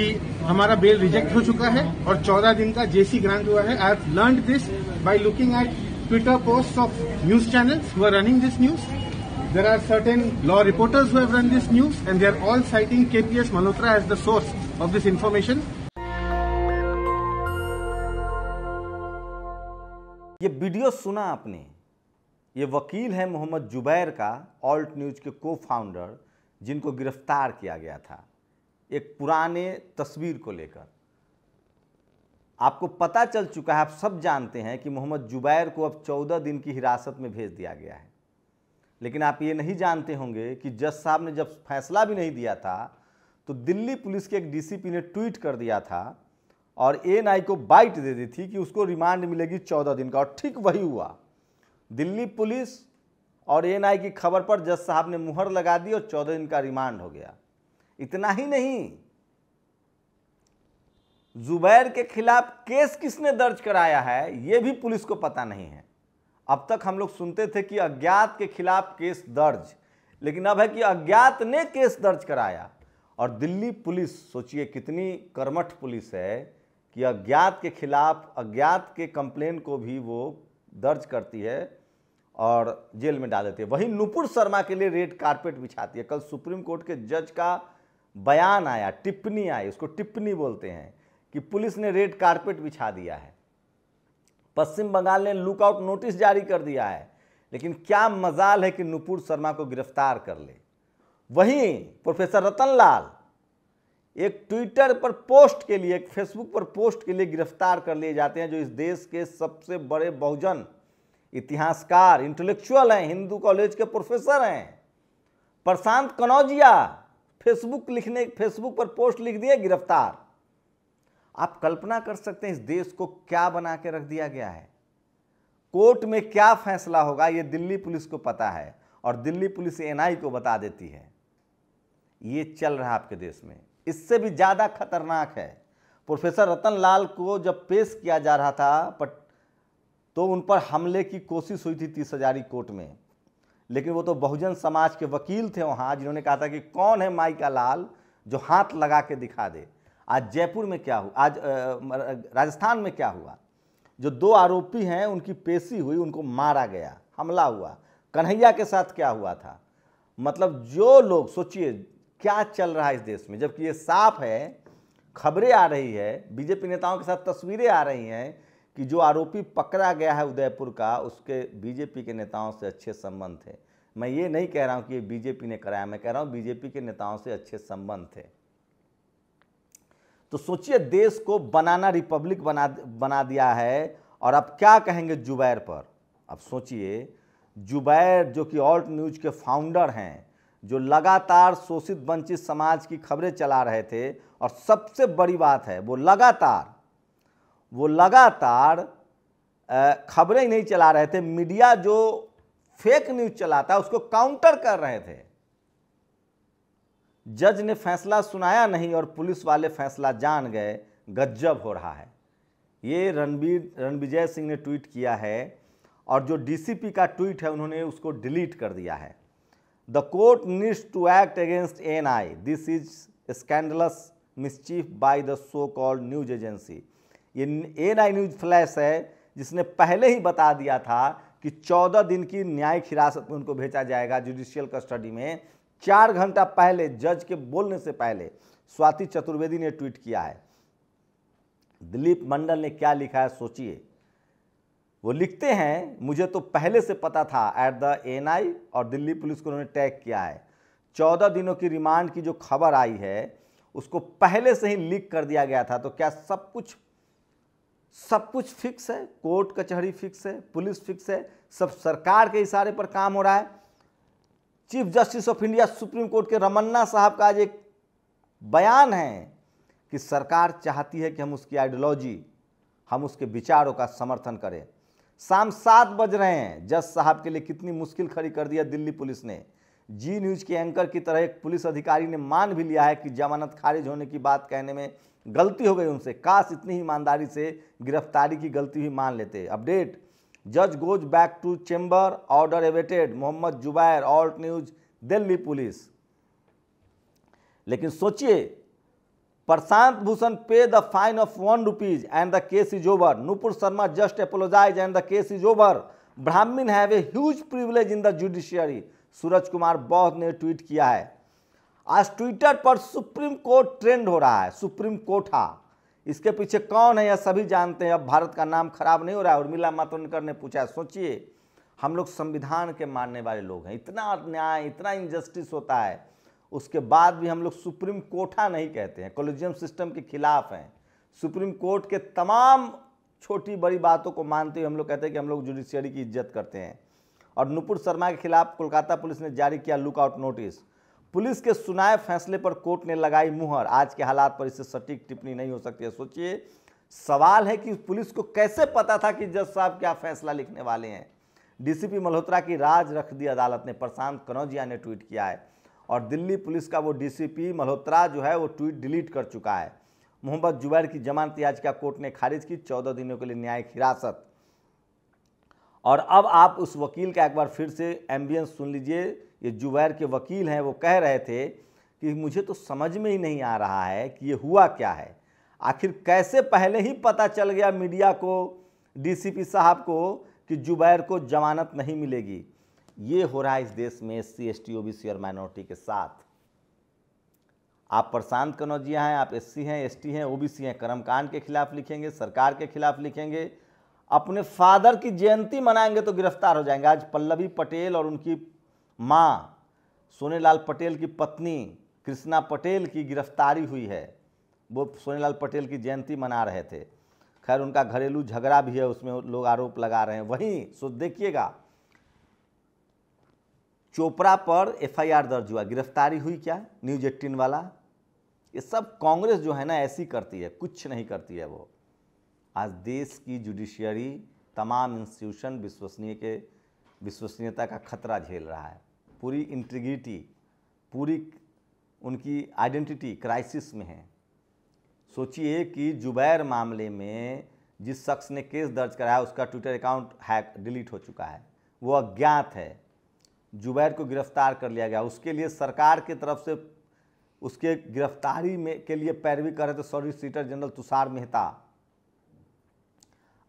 कि हमारा bell reject हो चुका है और चौदह दिन का जेसी ग्रांट हुआ है I have learn this by looking at Twitter post of news channels who are running this news there are certain law reporters who have run this news and they are all citing KPS Malhotra as the source of this information. ये video सुना आपने ये वकील है मोहम्मद जुबैर का alt news के को founder जिनको गिरफ्तार किया गया था एक पुराने तस्वीर को लेकर आपको पता चल चुका है आप सब जानते हैं कि मोहम्मद जुबैर को अब चौदह दिन की हिरासत में भेज दिया गया है लेकिन आप ये नहीं जानते होंगे कि जज साहब ने जब फैसला भी नहीं दिया था तो दिल्ली पुलिस के एक डीसीपी ने ट्वीट कर दिया था और एएनआई को बाइट दे दी थी कि उसको रिमांड मिलेगी चौदह दिन का और ठीक वही हुआ दिल्ली पुलिस और एएनआई की खबर पर जज साहब ने मुहर लगा दी और चौदह दिन का रिमांड हो गया इतना ही नहीं जुबैर के खिलाफ केस किसने दर्ज कराया है यह भी पुलिस को पता नहीं है अब तक हम लोग सुनते थे कि अज्ञात के खिलाफ केस दर्ज लेकिन अब है कि अज्ञात ने केस दर्ज कराया और दिल्ली पुलिस सोचिए कितनी कर्मठ पुलिस है कि अज्ञात के खिलाफ अज्ञात के कंप्लेन को भी वो दर्ज करती है और जेल में डाल देती है वहीं नुपुर शर्मा के लिए रेड कारपेट बिछाती है कल सुप्रीम कोर्ट के जज का बयान आया टिप्पणी आई उसको टिप्पणी बोलते हैं कि पुलिस ने रेड कारपेट बिछा दिया है पश्चिम बंगाल ने लुकआउट नोटिस जारी कर दिया है लेकिन क्या मजाल है कि नुपुर शर्मा को गिरफ्तार कर ले वहीं प्रोफेसर रतन लाल एक ट्विटर पर पोस्ट के लिए एक फेसबुक पर पोस्ट के लिए गिरफ्तार कर लिए जाते हैं जो इस देश के सबसे बड़े बहुजन इतिहासकार इंटेलेक्चुअल हैं हिंदू कॉलेज के प्रोफेसर हैं प्रशांत कनौजिया फेसबुक लिखने फेसबुक पर पोस्ट लिख दिए गिरफ्तार आप कल्पना कर सकते हैं इस देश को क्या बना के रख दिया गया है कोर्ट में क्या फैसला होगा यह दिल्ली पुलिस को पता है और दिल्ली पुलिस एनआई को बता देती है ये चल रहा है आपके देश में इससे भी ज़्यादा खतरनाक है प्रोफेसर रतन लाल को जब पेश किया जा रहा था तो उन पर हमले की कोशिश हुई थी तीस हजारी कोर्ट में लेकिन वो तो बहुजन समाज के वकील थे वहाँ जिन्होंने कहा था कि कौन है माई का लाल जो हाथ लगा के दिखा दे आज जयपुर में क्या हुआ आज राजस्थान में क्या हुआ जो दो आरोपी हैं उनकी पेशी हुई उनको मारा गया हमला हुआ कन्हैया के साथ क्या हुआ था मतलब जो लोग सोचिए क्या चल रहा है इस देश में जबकि ये साफ है खबरें आ रही है बीजेपी नेताओं के साथ तस्वीरें आ रही हैं कि जो आरोपी पकड़ा गया है उदयपुर का उसके बीजेपी के नेताओं से अच्छे संबंध थे मैं ये नहीं कह रहा हूँ कि ये बीजेपी ने कराया मैं कह रहा हूँ बीजेपी के नेताओं से अच्छे संबंध थे तो सोचिए देश को बनाना रिपब्लिक बना बना दिया है और अब क्या कहेंगे जुबैर पर अब सोचिए जुबैर जो कि ऑल्ट न्यूज के फाउंडर हैं जो लगातार शोषित वंचित समाज की खबरें चला रहे थे और सबसे बड़ी बात है वो लगातार वो लगातार खबरें नहीं चला रहे थे मीडिया जो फेक न्यूज चलाता है उसको काउंटर कर रहे थे जज ने फैसला सुनाया नहीं और पुलिस वाले फैसला जान गए गजब हो रहा है ये रणबीर रणविजय सिंह ने ट्वीट किया है और जो डीसीपी का ट्वीट है उन्होंने उसको डिलीट कर दिया है the court needs to act against N I this is scandalous mischief by the so called news agency ये ए नाइन न्यूज फ्लैश है जिसने पहले ही बता दिया था कि 14 दिन की न्यायिक हिरासत में उनको भेजा जाएगा जुडिशियल कस्टडी में चार घंटा पहले जज के बोलने से पहले स्वाति चतुर्वेदी ने ट्वीट किया है दिलीप मंडल ने क्या लिखा है सोचिए वो लिखते हैं मुझे तो पहले से पता था एट द एन और दिल्ली पुलिस को उन्होंने टैग किया है चौदह दिनों की रिमांड की जो खबर आई है उसको पहले से ही लीक कर दिया गया था तो क्या सब कुछ सब कुछ फिक्स है कोर्ट कचहरी फिक्स है पुलिस फिक्स है सब सरकार के इशारे पर काम हो रहा है chief justice of India Supreme Court के रमन्ना साहब का आज एक बयान है कि सरकार चाहती है कि हम उसकी आइडियोलॉजी हम उसके विचारों का समर्थन करें शाम सात बज रहे हैं जज साहब के लिए कितनी मुश्किल खड़ी कर दिया दिल्ली पुलिस ने जी न्यूज़ के एंकर की तरह एक पुलिस अधिकारी ने मान भी लिया है कि जमानत खारिज होने की बात कहने में गलती हो गई उनसे काश इतनी ही ईमानदारी से गिरफ्तारी की गलती भी मान लेते अपडेट जज goes back to chamber order awaited Mohammed Zubair Alt News Delhi police लेकिन सोचिए प्रशांत भूषण पे the fine of one rupees and the case is over Nupur Sharma just apologise and the case is over Brahmin have a huge privilege in the judiciary Suraj Kumar Bauddh ने tweet किया है आज Twitter पर supreme court trend हो रहा है सुप्रीम कोठा इसके पीछे कौन है यह सभी जानते हैं अब भारत का नाम खराब नहीं हो रहा है उर्मिला मातोंडकर ने पूछा सोचिए हम लोग संविधान के मानने वाले लोग हैं इतना न्याय इतना इनजस्टिस होता है उसके बाद भी हम लोग सुप्रीम कोठा नहीं कहते हैं कोलिजियम सिस्टम के खिलाफ हैं सुप्रीम कोर्ट के तमाम छोटी बड़ी बातों को मानते हुए हम लोग कहते हैं कि हम लोग जुडिशियरी की इज्जत करते हैं और नुपुर शर्मा के खिलाफ कोलकाता पुलिस ने जारी किया लुकआउट नोटिस पुलिस के सुनाए फैसले पर कोर्ट ने लगाई मुहर आज के हालात पर इससे सटीक टिप्पणी नहीं हो सकती है सोचिए सवाल है कि पुलिस को कैसे पता था कि जज साहब क्या फैसला लिखने वाले हैं डीसीपी मल्होत्रा की राज रख दी अदालत ने प्रशांत कनौजिया ने ट्वीट किया है और दिल्ली पुलिस का वो डीसीपी मल्होत्रा जो है वो ट्वीट डिलीट कर चुका है मोहम्मद जुबैर की जमानत याचिका कोर्ट ने खारिज की चौदह दिनों के लिए न्यायिक हिरासत और अब आप उस वकील का एक बार फिर से एम्बियंस सुन लीजिए ये जुबैर के वकील हैं वो कह रहे थे कि मुझे तो समझ में ही नहीं आ रहा है कि ये हुआ क्या है आखिर कैसे पहले ही पता चल गया मीडिया को डीसीपी साहब को कि जुबैर को जमानत नहीं मिलेगी ये हो रहा है इस देश में S C S T O B C और माइनॉरिटी के साथ आप प्रशांत कनौजिया हैं आप एससी हैं एसटी हैं ओबीसी हैं कर्मकांड के खिलाफ लिखेंगे सरकार के खिलाफ लिखेंगे अपने फादर की जयंती मनाएंगे तो गिरफ्तार हो जाएंगे आज पल्लवी पटेल और उनकी माँ सोनेलाल पटेल की पत्नी कृष्णा पटेल की गिरफ्तारी हुई है वो सोनेलाल पटेल की जयंती मना रहे थे खैर उनका घरेलू झगड़ा भी है उसमें लोग आरोप लगा रहे हैं वहीं सो देखिएगा चोपड़ा पर एफआईआर दर्ज हुआ गिरफ्तारी हुई क्या न्यूज एट्टीन वाला ये सब कांग्रेस जो है ना ऐसी करती है कुछ नहीं करती है वो आज देश की जुडिशियरी तमाम इंस्टीट्यूशन विश्वसनीय के विश्वसनीयता का खतरा झेल रहा है पूरी इंटीग्रिटी पूरी उनकी आइडेंटिटी क्राइसिस में है सोचिए कि जुबैर मामले में जिस शख्स ने केस दर्ज कराया उसका ट्विटर अकाउंट हैक डिलीट हो चुका है वो अज्ञात है जुबैर को गिरफ्तार कर लिया गया उसके लिए सरकार की तरफ से उसके गिरफ्तारी में के लिए पैरवी कर रहे थे सॉलिसिटर जनरल तुषार मेहता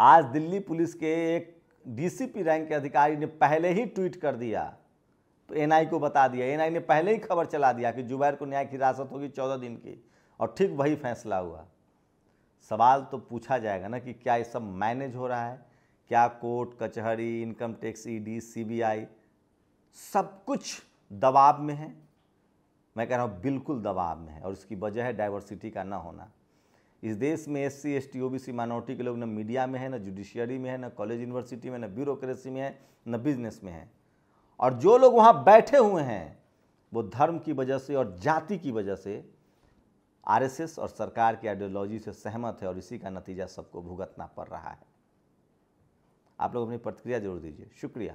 आज दिल्ली पुलिस के एक डीसीपी रैंक के अधिकारी ने पहले ही ट्वीट कर दिया तो एनआई को बता दिया एनआई ने पहले ही खबर चला दिया कि जुबैर को न्यायिक हिरासत होगी चौदह दिन की और ठीक वही फैसला हुआ सवाल तो पूछा जाएगा ना कि क्या ये सब मैनेज हो रहा है क्या कोर्ट कचहरी इनकम टैक्स ईडी सीबीआई सब कुछ दबाव में है मैं कह रहा हूँ बिल्कुल दबाव में है और इसकी वजह है डाइवर्सिटी का ना होना इस देश में S C S T O B C minority के लोग न मीडिया में है न जुडिशियरी में है न कॉलेज यूनिवर्सिटी में न ब्यूरोक्रेसी में है न बिजनेस में है और जो लोग वहाँ बैठे हुए हैं वो धर्म की वजह से और जाति की वजह से आरएसएस और सरकार की आइडियोलॉजी से सहमत है और इसी का नतीजा सबको भुगतना पड़ रहा है आप लोग अपनी प्रतिक्रिया जरूर दीजिए शुक्रिया